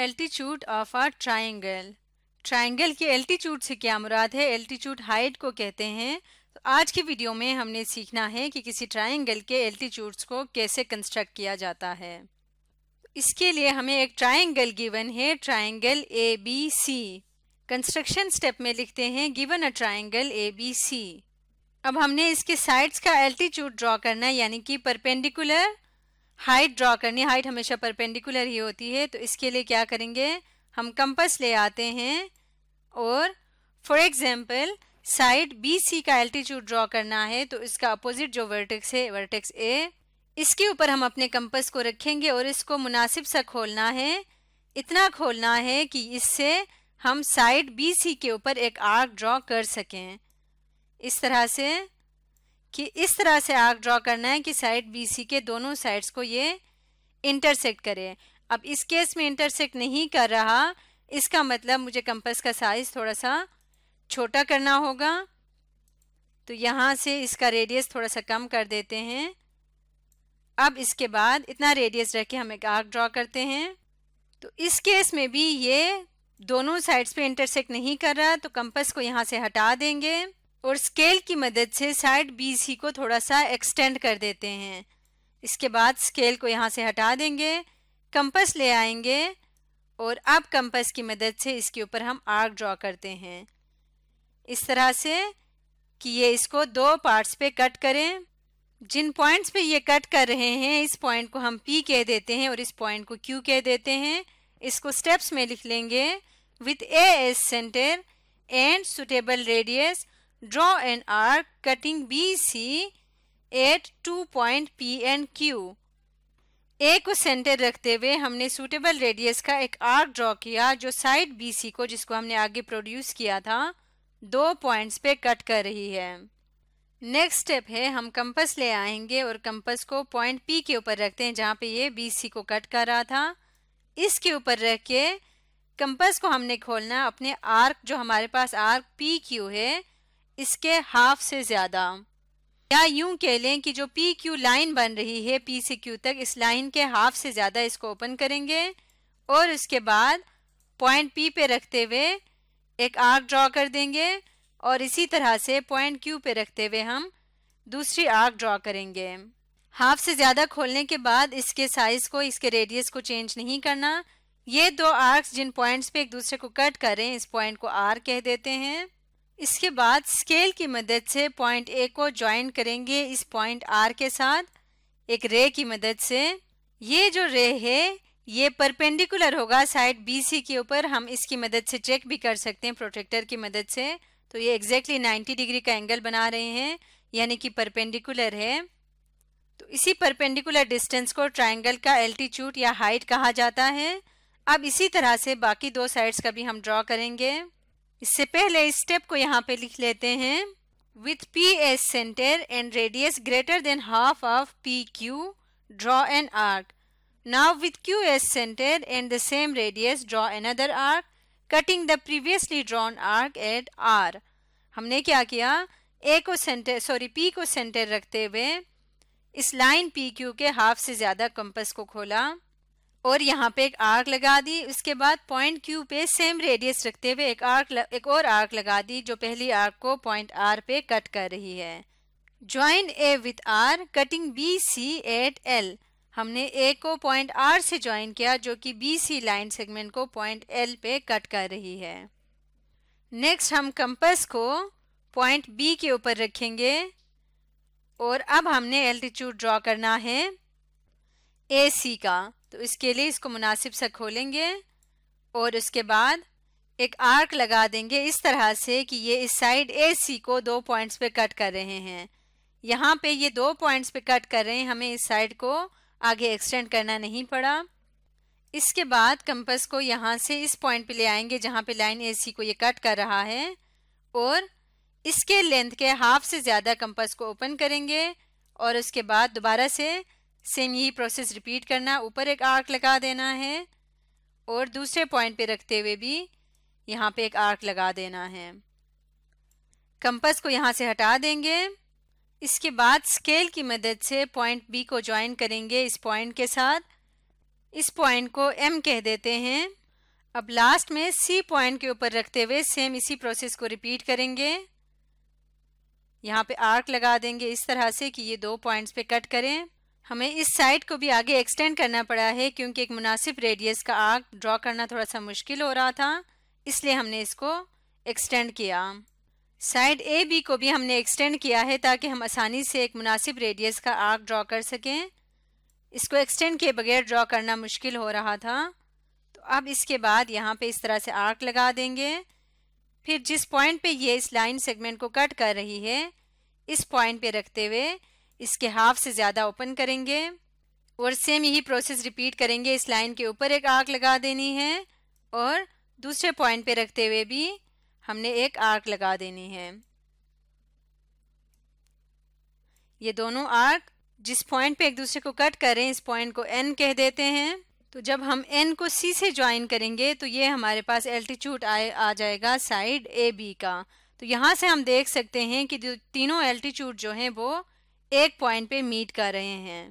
Altitude of a triangle triangle की altitude से क्या मुराद है एल्टीट्यूड हाइट को कहते हैं तो आज की वीडियो में हमने सीखना है कि किसी ट्राइंगल के एल्टीट्यूड्स को कैसे कंस्ट्रक्ट किया जाता है इसके लिए हमें एक ट्राइंगल गिवन है triangle A B C construction step में लिखते हैं given a triangle A B C अब हमने इसके साइड्स का एल्टीट्यूड ड्रॉ करना है यानी कि परपेंडिकुलर हाइट ड्रॉ करनी हाइट हमेशा परपेंडिकुलर ही होती है तो इसके लिए क्या करेंगे हम कंपस ले आते हैं और for example side B C का एल्टीट्यूड ड्रॉ करना है तो इसका अपोजिट जो वर्टेक्स है वर्टेक्स ए इसके ऊपर हम अपने कंपस को रखेंगे और इसको मुनासिब सा खोलना है इतना खोलना है कि इससे हम साइड बी सी के ऊपर एक आर्क ड्रॉ कर सकें इस तरह से कि इस तरह से आर्क ड्रॉ करना है कि साइड बीसी के दोनों साइड्स को ये इंटरसेक्ट करे अब इस केस में इंटरसेक्ट नहीं कर रहा इसका मतलब मुझे कंपस का साइज थोड़ा सा छोटा करना होगा तो यहाँ से इसका रेडियस थोड़ा सा कम कर देते हैं अब इसके बाद इतना रेडियस रह के हम एक आर्क ड्रॉ करते हैं तो इस केस में भी ये दोनों साइड्स पे इंटरसेक्ट नहीं कर रहा तो कंपस को यहाँ से हटा देंगे और स्केल की मदद से साइड बी सी को थोड़ा सा एक्सटेंड कर देते हैं इसके बाद स्केल को यहाँ से हटा देंगे कंपस ले आएंगे और अब कंपस की मदद से इसके ऊपर हम आर्क ड्रॉ करते हैं इस तरह से कि ये इसको दो पार्ट्स पे कट करें जिन पॉइंट्स पे ये कट कर रहे हैं इस पॉइंट को हम पी कह देते हैं और इस पॉइंट को क्यू कह देते हैं इसको स्टेप्स में लिख लेंगे with A as centre and suitable radius Draw an arc cutting BC at two point P and Q. A को सेंटर रखते हुए हमने सूटेबल रेडियस का एक आर्क ड्रॉ किया जो साइड bc को जिसको हमने आगे प्रोड्यूस किया था दो पॉइंट्स पे कट कर रही है नेक्स्ट स्टेप है हम कंपस ले आएंगे और कंपस को पॉइंट पी के ऊपर रखते हैं जहाँ पे ये bc को कट कर रहा था इसके ऊपर रख के कंपस को हमने खोलना अपने आर्क जो हमारे पास आर्क पी क्यू है इसके हाफ से ज़्यादा या यूं कह लें कि जो पी क्यू लाइन बन रही है पी से क्यू तक इस लाइन के हाफ से ज़्यादा इसको ओपन करेंगे और उसके बाद पॉइंट पी पे रखते हुए एक आर्क ड्रॉ कर देंगे और इसी तरह से पॉइंट क्यू पे रखते हुए हम दूसरी आर्क ड्रॉ करेंगे हाफ से ज़्यादा खोलने के बाद इसके साइज़ को इसके रेडियस को चेंज नहीं करना ये दो आर्क्स जिन पॉइंट्स पे एक दूसरे को कट करें इस पॉइंट को आर कह देते हैं इसके बाद स्केल की मदद से पॉइंट ए को ज्वाइन करेंगे इस पॉइंट आर के साथ एक रे की मदद से ये जो रे है ये परपेंडिकुलर होगा साइड बीसी के ऊपर हम इसकी मदद से चेक भी कर सकते हैं प्रोटेक्टर की मदद से तो ये एग्जैक्टली exactly 90 डिग्री का एंगल बना रहे हैं यानी कि परपेंडिकुलर है तो इसी परपेंडिकुलर डिस्टेंस को ट्राइंगल का एल्टीट्यूड या हाइट कहा जाता है अब इसी तरह से बाकी दो साइड्स का भी हम ड्रॉ करेंगे इससे पहले इस स्टेप को यहाँ पे लिख लेते हैं with P as centre and radius greater than half of P Q draw an arc Q as centre and the same radius radius another arc cutting the previously drawn arc at R हमने क्या किया A को centre sorry P को centre रखते हुए इस line P Q के half से ज़्यादा कंपस को खोला और यहाँ पे एक आर्क लगा दी उसके बाद पॉइंट क्यू पे सेम रेडियस रखते हुए एक आर्क एक और आर्क लगा दी जो पहली आर्क को पॉइंट आर पे कट कर रही है join A with R cutting B C at L हमने ए को पॉइंट आर से ज्वाइन किया जो कि बी सी लाइन सेगमेंट को पॉइंट एल पे कट कर रही है नेक्स्ट हम कंपस को पॉइंट बी के ऊपर रखेंगे और अब हमने एल्टीट्यूड ड्रॉ करना है ए सी का तो इसके लिए इसको मुनासिब सा खोलेंगे और उसके बाद एक आर्क लगा देंगे इस तरह से कि ये इस साइड ए सी को दो पॉइंट्स पे कट कर रहे हैं यहाँ पे ये दो पॉइंट्स पे कट कर रहे हैं हमें इस साइड को आगे एक्सटेंड करना नहीं पड़ा इसके बाद कंपस को यहाँ से इस पॉइंट पे ले आएंगे जहाँ पे लाइन ए सी को ये कट कर रहा है और इसके लेंथ के हाफ से ज़्यादा कंपस को ओपन करेंगे और उसके बाद दोबारा से सेम यही प्रोसेस रिपीट करना ऊपर एक आर्क लगा देना है और दूसरे पॉइंट पे रखते हुए भी यहाँ पे एक आर्क लगा देना है कंपस को यहाँ से हटा देंगे इसके बाद स्केल की मदद से पॉइंट बी को ज्वाइन करेंगे इस पॉइंट के साथ इस पॉइंट को एम कह देते हैं अब लास्ट में सी पॉइंट के ऊपर रखते हुए सेम इसी प्रोसेस को रिपीट करेंगे यहाँ पे आर्क लगा देंगे इस तरह से कि ये दो पॉइंट्स पे कट करें हमें इस साइड को भी आगे एक्सटेंड करना पड़ा है क्योंकि एक मुनासिब रेडियस का आर्क ड्रॉ करना थोड़ा सा मुश्किल हो रहा था इसलिए हमने इसको एक्सटेंड किया साइड ए बी को भी हमने एक्सटेंड किया है ताकि हम आसानी से एक मुनासिब रेडियस का आर्क ड्रॉ कर सकें इसको एक्सटेंड किए बगैर ड्रॉ करना मुश्किल हो रहा था तो अब इसके बाद यहाँ पे इस तरह से आर्क लगा देंगे फिर जिस पॉइंट पे ये इस लाइन सेगमेंट को कट कर रही है इस पॉइंट पे रखते हुए इसके हाफ से ज़्यादा ओपन करेंगे और सेम यही प्रोसेस रिपीट करेंगे इस लाइन के ऊपर एक आर्क लगा देनी है और दूसरे पॉइंट पे रखते हुए भी हमने एक आर्क लगा देनी है ये दोनों आर्क जिस पॉइंट पे एक दूसरे को कट करें इस पॉइंट को एन कह देते हैं तो जब हम एन को सी से ज्वाइन करेंगे तो ये हमारे पास एल्टीट्यूड आ, आ जाएगा साइड ए बी का तो यहाँ से हम देख सकते हैं कि तीनों एल्टीट्यूड जो हैं वो एक पॉइंट पे मीट कर रहे हैं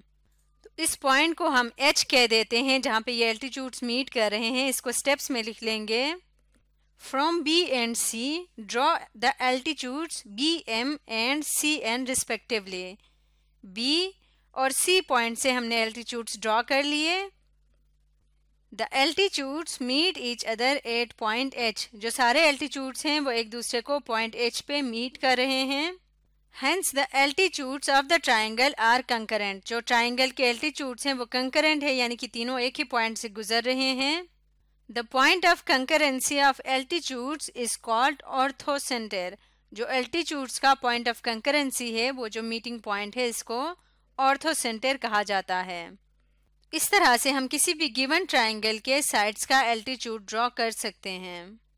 तो इस पॉइंट को हम एच कह देते हैं जहाँ पे ये एल्टीट्यूड्स मीट कर रहे हैं इसको स्टेप्स में लिख लेंगे from B and C draw the altitudes B M and C N respectively B और सी पॉइंट से हमने एल्टीट्यूड्स ड्रॉ कर लिए the altitudes meet each other at point H जो सारे एल्टीट्यूड्स हैं वो एक दूसरे को पॉइंट एच पे मीट कर रहे हैं Hence the altitudes of the triangle are concurrent जो ट्राइंगल के altitudes हैं वो कंकरेंट है यानी कि तीनों एक ही पॉइंट से गुजर रहे हैं the point of concurrency of altitudes is called orthocenter. जो altitudes का पॉइंट ऑफ कंकरेंसी है वो जो मीटिंग पॉइंट है इसको orthocenter कहा जाता है इस तरह से हम किसी भी गिवन ट्राइंगल के साइड्स का एल्टीट्यूड ड्रॉ कर सकते हैं